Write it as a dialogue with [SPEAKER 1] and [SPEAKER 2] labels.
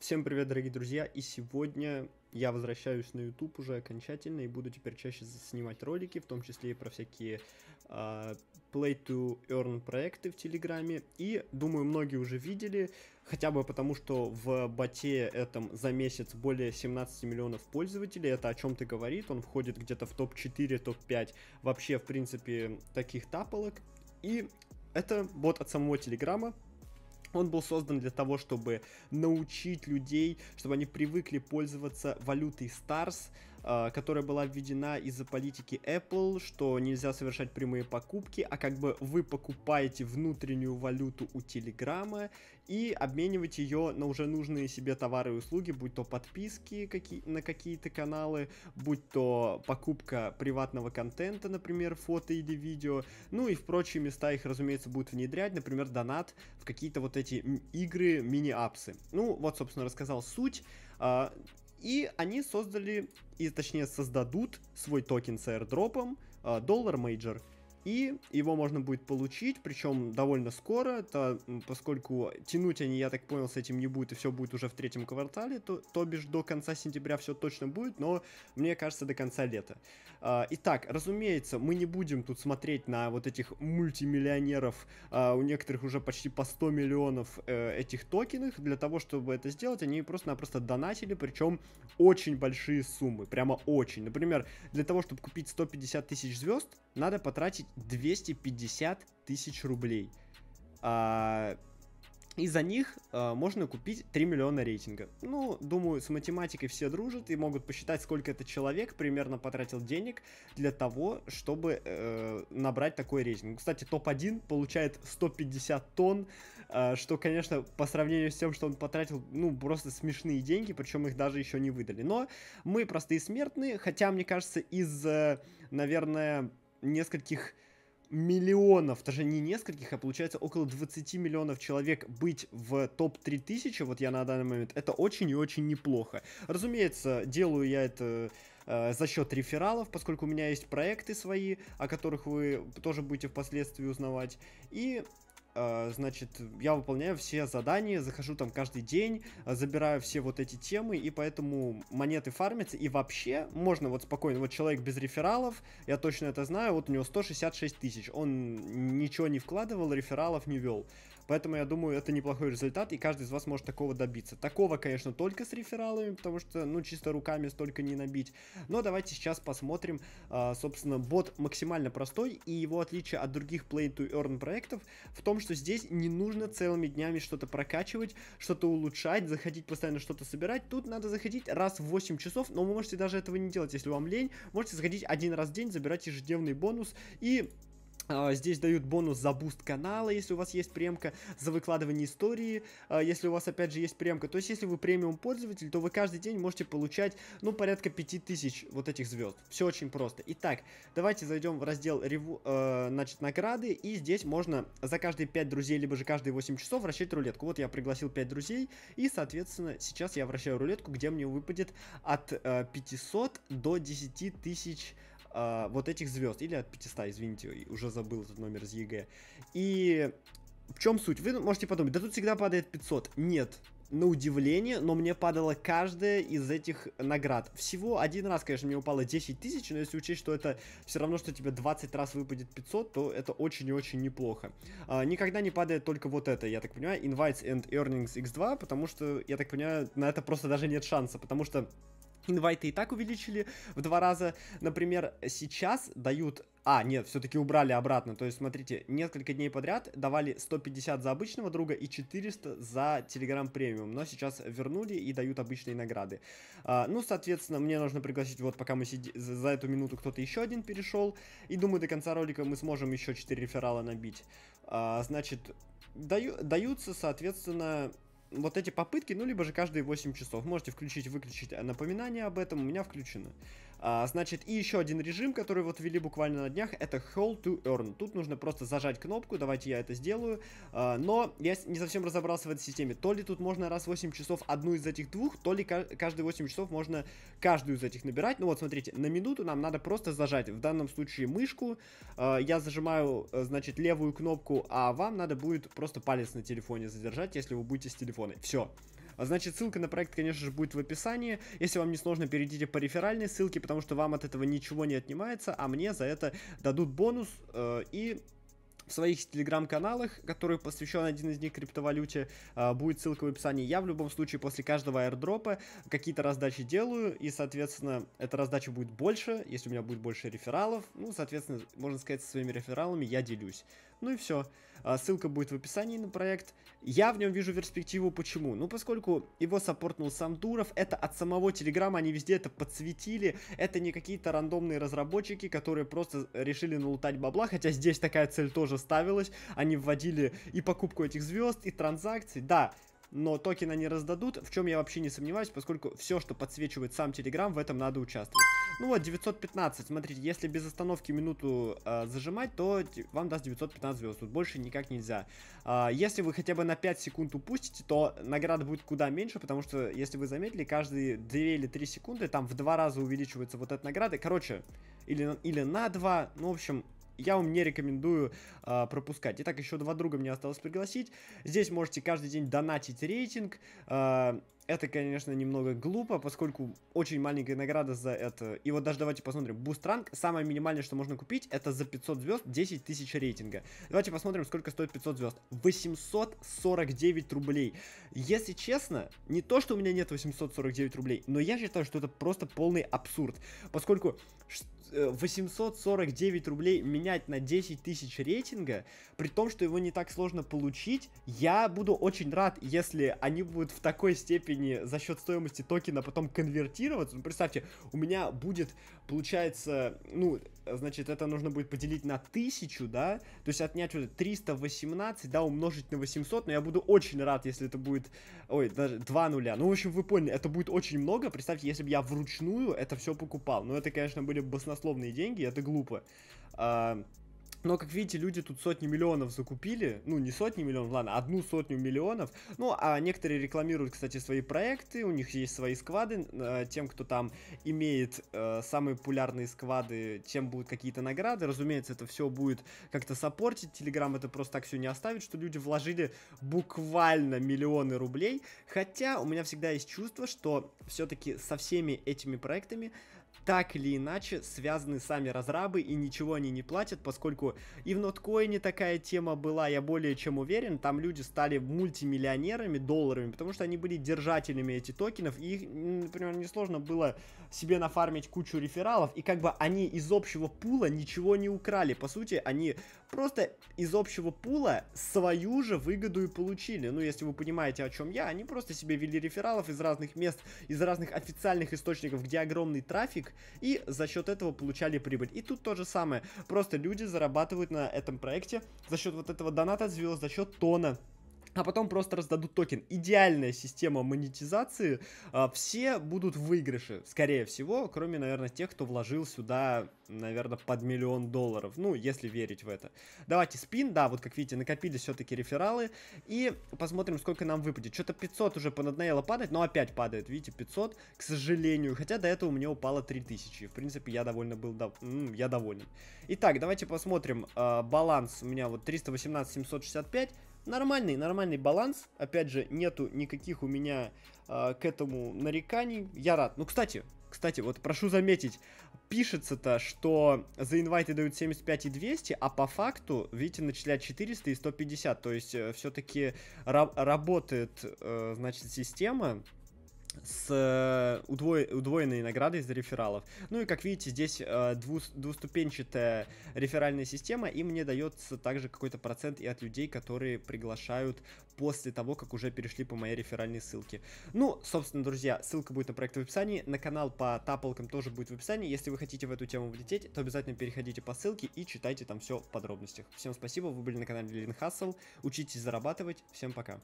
[SPEAKER 1] Всем привет, дорогие друзья, и сегодня я возвращаюсь на YouTube уже окончательно и буду теперь чаще снимать ролики, в том числе и про всякие э, а, play-to-earn проекты в Телеграме. И, думаю, многие уже видели, хотя бы потому, что в боте этом за месяц более 17 миллионов пользователей, это о чем-то говорит, он входит где-то в топ-4, топ-5 вообще, в принципе, таких таполок. И это бот от самого Телеграма, он был создан для того, чтобы научить людей, чтобы они привыкли пользоваться валютой STARS, Э, которая была введена из-за политики Apple, что нельзя совершать прямые покупки, а как бы вы покупаете внутреннюю валюту у Телеграма и обмениваете ее на уже нужные себе товары и услуги, будь то подписки какие на какие-то каналы, будь то покупка приватного контента, например, фото или видео, ну и в прочие места их, разумеется, будет внедрять, например, донат в какие-то вот эти игры, мини-апсы. Ну, вот, собственно, рассказал суть а, и они создали, и точнее создадут свой токен с аирдропом а, доллар мейджор. Major и его можно будет получить, причем довольно скоро, то, поскольку тянуть они, я так понял, с этим не будет, и все будет уже в третьем квартале, то, то бишь до конца сентября все точно будет, но мне кажется до конца лета. А, итак, разумеется, мы не будем тут смотреть на вот этих мультимиллионеров, а, у некоторых уже почти по 100 миллионов э, этих токенов, для того, чтобы это сделать, они просто-напросто донатили, причем очень большие суммы, прямо очень. Например, для того, чтобы купить 150 тысяч звезд, надо потратить 250 тысяч рублей. А, и за них а, можно купить 3 миллиона рейтинга. Ну, думаю, с математикой все дружат и могут посчитать, сколько этот человек примерно потратил денег для того, чтобы э, набрать такой рейтинг. Кстати, топ-1 получает 150 тонн, э, что, конечно, по сравнению с тем, что он потратил, ну, просто смешные деньги, причем их даже еще не выдали. Но мы простые смертные, хотя, мне кажется, из, э, наверное, нескольких миллионов, даже не нескольких, а получается около 20 миллионов человек быть в топ-3000, вот я на данный момент, это очень и очень неплохо. Разумеется, делаю я это э, за счет рефералов, поскольку у меня есть проекты свои, о которых вы тоже будете впоследствии узнавать. И Э, значит, я выполняю все задания, захожу там каждый день, э, забираю все вот эти темы, и поэтому монеты фармятся, и вообще можно вот спокойно, вот человек без рефералов, я точно это знаю, вот у него 166 тысяч, он ничего не вкладывал, рефералов не вел. Поэтому я думаю, это неплохой результат, и каждый из вас может такого добиться. Такого, конечно, только с рефералами, потому что, ну, чисто руками столько не набить. Но давайте сейчас посмотрим, а, собственно, бот максимально простой, и его отличие от других Play-to-Earn проектов в том, что здесь не нужно целыми днями что-то прокачивать, что-то улучшать, заходить постоянно что-то собирать. Тут надо заходить раз в 8 часов, но вы можете даже этого не делать, если вам лень. Можете заходить один раз в день, забирать ежедневный бонус и а, здесь дают бонус за буст канала, если у вас есть премка, за выкладывание истории, а, если у вас опять же есть премка. То есть, если вы премиум пользователь, то вы каждый день можете получать, ну, порядка 5000 вот этих звезд. Все очень просто. Итак, давайте зайдем в раздел реву, э, значит, награды, и здесь можно за каждые 5 друзей, либо же каждые 8 часов вращать рулетку. Вот я пригласил 5 друзей, и, соответственно, сейчас я вращаю рулетку, где мне выпадет от э, 500 до 10 тысяч а, вот этих звезд, или от 500, извините, уже забыл этот номер из ЕГЭ. И в чем суть? Вы можете подумать, да тут всегда падает 500. Нет, на удивление, но мне падала каждая из этих наград. Всего один раз, конечно, мне упало 10 тысяч, но если учесть, что это все равно, что тебе 20 раз выпадет 500, то это очень и очень неплохо. А, никогда не падает только вот это, я так понимаю, Invites and Earnings X2, потому что, я так понимаю, на это просто даже нет шанса, потому что Инвайты и так увеличили в два раза. Например, сейчас дают... А, нет, все-таки убрали обратно. То есть, смотрите, несколько дней подряд давали 150 за обычного друга и 400 за Telegram премиум. Но сейчас вернули и дают обычные награды. А, ну, соответственно, мне нужно пригласить, вот пока мы сиди... за эту минуту кто-то еще один перешел. И думаю, до конца ролика мы сможем еще 4 реферала набить. А, значит, даю... даются, соответственно, вот эти попытки, ну, либо же каждые 8 часов. Можете включить, выключить напоминание об этом, у меня включено. А, значит, и еще один режим, который вот ввели буквально на днях, это Hold to Earn. Тут нужно просто зажать кнопку, давайте я это сделаю. А, но я не совсем разобрался в этой системе. То ли тут можно раз в 8 часов одну из этих двух, то ли каждые 8 часов можно каждую из этих набирать. Ну вот, смотрите, на минуту нам надо просто зажать, в данном случае мышку. А, я зажимаю, э, значит, левую кнопку, а вам надо будет просто палец на телефоне задержать, если вы будете с телефона. Все. А значит, ссылка на проект, конечно же, будет в описании. Если вам не сложно, перейдите по реферальной ссылке, потому что вам от этого ничего не отнимается, а мне за это дадут бонус э, и в своих телеграм-каналах, который посвящен один из них криптовалюте, а, будет ссылка в описании. Я в любом случае после каждого аирдропа какие-то раздачи делаю, и, соответственно, эта раздача будет больше, если у меня будет больше рефералов, ну, соответственно, можно сказать, со своими рефералами я делюсь. Ну и все. А, ссылка будет в описании на проект. Я в нем вижу перспективу, почему? Ну, поскольку его саппортнул сам Дуров, это от самого Телеграма, они везде это подсветили, это не какие-то рандомные разработчики, которые просто решили налутать бабла, хотя здесь такая цель тоже тоже Они вводили и покупку этих звезд, и транзакций. Да, но токены они раздадут, в чем я вообще не сомневаюсь, поскольку все, что подсвечивает сам Телеграм, в этом надо участвовать. Ну вот, 915, смотрите, если без остановки минуту э, зажимать, то вам даст 915 звезд, тут больше никак нельзя. Э, если вы хотя бы на 5 секунд упустите, то награда будет куда меньше, потому что, если вы заметили, каждые 2 или 3 секунды там в 2 раза увеличивается вот эта награда, короче, или, или на 2, ну в общем, я вам не рекомендую э, пропускать. Итак, еще два друга мне осталось пригласить. Здесь можете каждый день донатить рейтинг. Э, это, конечно, немного глупо, поскольку очень маленькая награда за это. И вот даже давайте посмотрим. Буст-ранг, самое минимальное, что можно купить, это за 500 звезд 10 тысяч рейтинга. Давайте посмотрим, сколько стоит 500 звезд. 849 рублей. Если честно, не то, что у меня нет 849 рублей, но я считаю, что это просто полный абсурд. Поскольку 849 э, рублей менять на 10 тысяч рейтинга, при том, что его не так сложно получить, я буду очень рад, если они будут в такой степени времени за счет стоимости токена потом конвертироваться. Ну, представьте, у меня будет, получается, ну, значит, это нужно будет поделить на 1000, да, то есть отнять вот 318, да, умножить на 800, но я буду очень рад, если это будет, ой, даже 2 нуля. Ну, в общем, вы поняли, это будет очень много. Представьте, если бы я вручную это все покупал. Ну, это, конечно, были баснословные деньги, это глупо. А, но, как видите, люди тут сотни миллионов закупили, ну, не сотни миллионов, ладно, одну сотню миллионов, ну, а некоторые рекламируют, кстати, свои проекты, у них есть свои сквады, э, тем, кто там имеет э, самые популярные сквады, тем будут какие-то награды, разумеется, это все будет как-то саппортить, Телеграм это просто так все не оставит, что люди вложили буквально миллионы рублей, хотя у меня всегда есть чувство, что все-таки со всеми этими проектами так или иначе связаны сами разрабы и ничего они не платят, поскольку и в ноткоине такая тема была, я более чем уверен, там люди стали мультимиллионерами, долларами, потому что они были держателями этих токенов, и их, например, несложно было себе нафармить кучу рефералов, и как бы они из общего пула ничего не украли, по сути, они просто из общего пула свою же выгоду и получили, ну, если вы понимаете, о чем я, они просто себе вели рефералов из разных мест, из разных официальных источников, где огромный трафик, и за счет этого получали прибыль. И тут то же самое, просто люди зарабатывают на этом проекте за счет вот этого доната звезд, за счет тона а потом просто раздадут токен. Идеальная система монетизации. А, все будут выигрыши, скорее всего, кроме, наверное, тех, кто вложил сюда, наверное, под миллион долларов. Ну, если верить в это. Давайте спин, да, вот как видите, накопились все-таки рефералы. И посмотрим, сколько нам выпадет. Что-то 500 уже понадоело падать, но опять падает, видите, 500, к сожалению. Хотя до этого у меня упало 3000. В принципе, я довольно был, дов... я доволен. Итак, давайте посмотрим. А, баланс у меня вот 318 765 нормальный, нормальный баланс. Опять же, нету никаких у меня э, к этому нареканий. Я рад. Ну, кстати, кстати, вот прошу заметить, пишется-то, что за инвайты дают 75 и 200, а по факту, видите, начисляют 400 и 150. То есть, э, все-таки ра- работает, э, значит, система с э, удво... удвоенной наградой за рефералов. Ну и как видите, здесь э, дву... двуступенчатая реферальная система, и мне дается также какой-то процент и от людей, которые приглашают после того, как уже перешли по моей реферальной ссылке. Ну, собственно, друзья, ссылка будет на проект в описании, на канал по таполкам тоже будет в описании. Если вы хотите в эту тему влететь, то обязательно переходите по ссылке и читайте там все в подробностях. Всем спасибо, вы были на канале Лин Хасл, учитесь зарабатывать, всем пока.